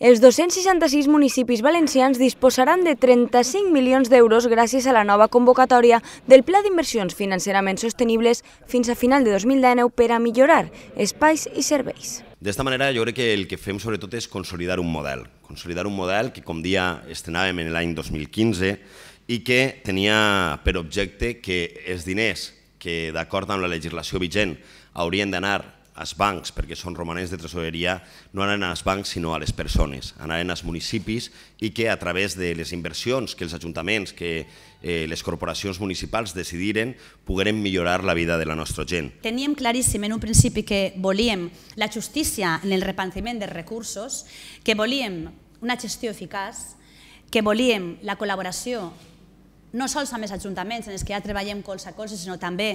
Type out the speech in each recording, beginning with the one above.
Els 266 municipis valencians disposaran de 35 milions d'euros gràcies a la nova convocatòria del Pla d'Inversions Financerament Sostenibles fins a final de 2019 per a millorar espais i serveis. D'esta manera jo crec que el que fem sobretot és consolidar un model, consolidar un model que com dia estrenàvem en l'any 2015 i que tenia per objecte que els diners que d'acord amb la legislació vigent haurien d'anar als bancs, perquè són romanents de tresoreria, no anaven als bancs sinó a les persones, anaven als municipis i que a través de les inversions que els ajuntaments, que eh, les corporacions municipals decidiren, poguerem millorar la vida de la nostra gent. Teníem claríssim en un principi que volíem la justícia en el repartiment de recursos, que volíem una gestió eficaç, que volíem la col·laboració no sols amb els ajuntaments, en els que ja treballem colze a colze, sinó també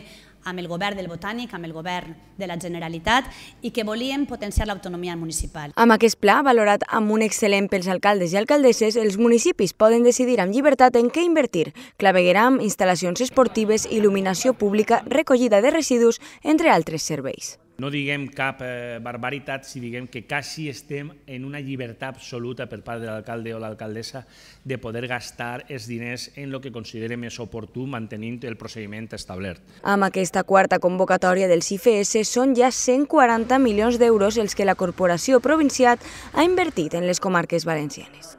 amb el govern del Botànic, amb el govern de la Generalitat, i que volíem potenciar l'autonomia municipal. Amb aquest pla, valorat amb un excel·lent pels alcaldes i alcaldesses, els municipis poden decidir amb llibertat en què invertir, claveguerar amb instal·lacions esportives, il·luminació pública, recollida de residus, entre altres serveis. No diguem cap eh, barbaritat si diguem que quasi estem en una llibertat absoluta per part de l'alcalde o l'alcaldessa de poder gastar els diners en el que considerem més oportú mantenint el procediment establert. Amb aquesta quarta convocatòria dels IFS són ja 140 milions d'euros els que la Corporació Provinciat ha invertit en les comarques valencianes.